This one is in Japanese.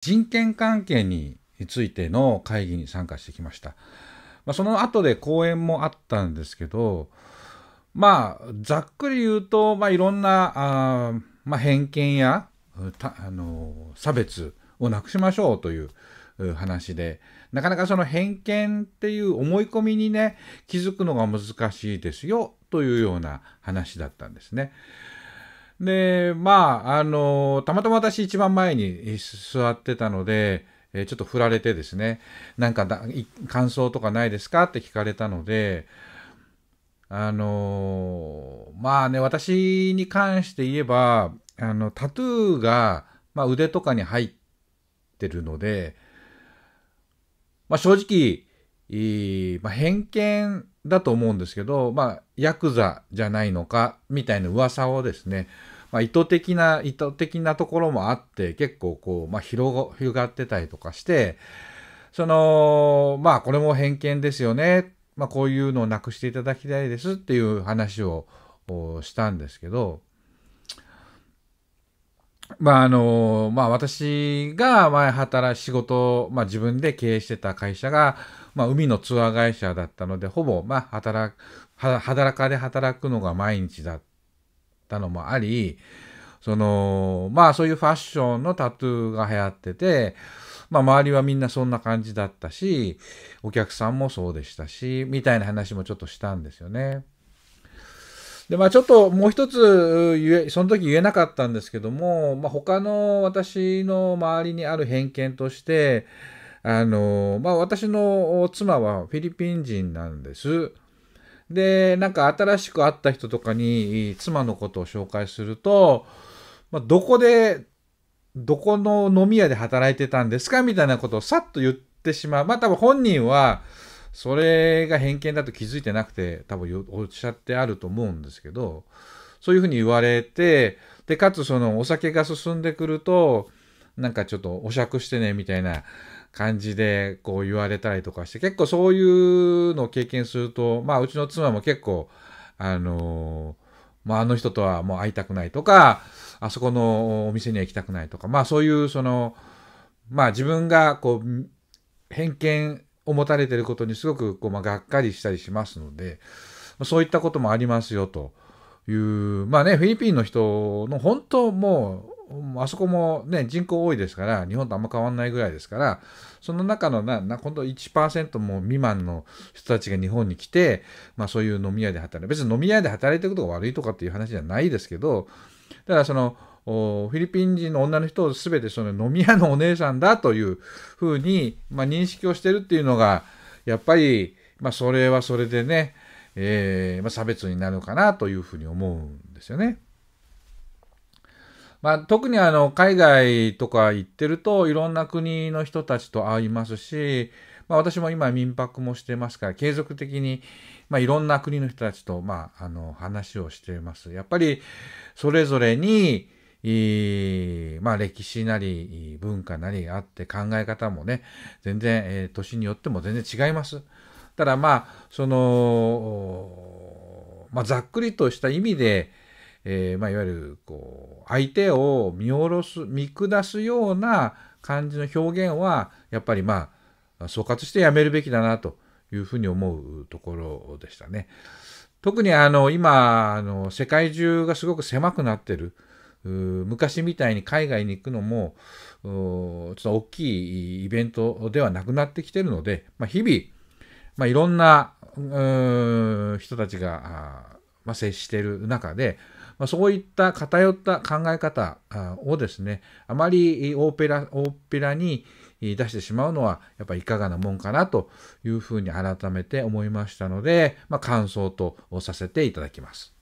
人権関係についての会議に参加してきました。まあ、その後で講演もあったんですけど、まあ、ざっくり言うと、まあ、いろんな、あまあ、偏見やあの差別をなくしましょうという話で、なかなかその偏見っていう思い込みにね、気づくのが難しいですよというような話だったんですね。で、まあ、あの、たまたま私一番前に座ってたので、ちょっと振られてですね、なんか感想とかないですかって聞かれたので、あのまあね、私に関して言えば、あの、タトゥーが、まあ、腕とかに入ってるので、まあ、正直、いいまあ、偏見だと思うんですけど、まあ、ヤクザじゃないのか、みたいな噂をですね、まあ、意図的な意図的なところもあって結構こう、まあ、広がってたりとかしてそのまあこれも偏見ですよね、まあ、こういうのをなくしていただきたいですっていう話をしたんですけど。まああのまあ、私が前働仕事、まあ、自分で経営してた会社が、まあ、海のツアー会社だったのでほぼ、まあ働、働働かで働くのが毎日だったのもあり、その、まあそういうファッションのタトゥーが流行ってて、まあ周りはみんなそんな感じだったし、お客さんもそうでしたし、みたいな話もちょっとしたんですよね。で、まあちょっともう一つ言え、その時言えなかったんですけども、まあ他の私の周りにある偏見として、あの、まあ私の妻はフィリピン人なんです。で、なんか新しく会った人とかに妻のことを紹介すると、まあ、どこで、どこの飲み屋で働いてたんですかみたいなことをさっと言ってしまう。まあ多分本人は、それが偏見だと気づいてなくて、多分おっしゃってあると思うんですけど、そういうふうに言われて、で、かつそのお酒が進んでくると、なんかちょっとお酌してね、みたいな感じでこう言われたりとかして、結構そういうのを経験すると、まあうちの妻も結構、あのー、まああの人とはもう会いたくないとか、あそこのお店には行きたくないとか、まあそういうその、まあ自分がこう、偏見を持たれてることにすごくこう、まあ、がっかりしたりしますので、そういったこともありますよという、まあね、フィリピンの人の本当もう、あそこもね、人口多いですから、日本とあんま変わんないぐらいですから、その中のな、な、今度1%も未満の人たちが日本に来て、まあそういう飲み屋で働いて、別に飲み屋で働いてることが悪いとかっていう話じゃないですけど、だからその、フィリピン人の女の人を全てその飲み屋のお姉さんだというふうに、まあ、認識をしてるっていうのが、やっぱり、まあそれはそれでね、えー、まあ、差別になるのかなというふうに思うんですよね。まあ、特にあの、海外とか行ってると、いろんな国の人たちと会いますし、まあ、私も今民泊もしてますから、継続的に、まあ、いろんな国の人たちと、まあ、あの、話をしています。やっぱり、それぞれに、いいまあ、歴史なり、文化なりあって考え方もね、全然、えー、年によっても全然違います。ただまあ、その、まあ、ざっくりとした意味で、えー、まあ、いわゆるこう相手を見下ろす見下すような感じの表現はやっぱりまあ総括してやめるべきだなというふうに思うところでしたね。特にあの今あの世界中がすごく狭くなってる。昔みたいに海外に行くのもちょっと大きいイベントではなくなってきてるので、まあ、日々、まあ、いろんな人たちが、まあ、接している中でまあ、そういった偏った考え方をですね、あまりオーペラ大っに出してしまうのは、やっぱりいかがなもんかなというふうに改めて思いましたので、まあ、感想とさせていただきます。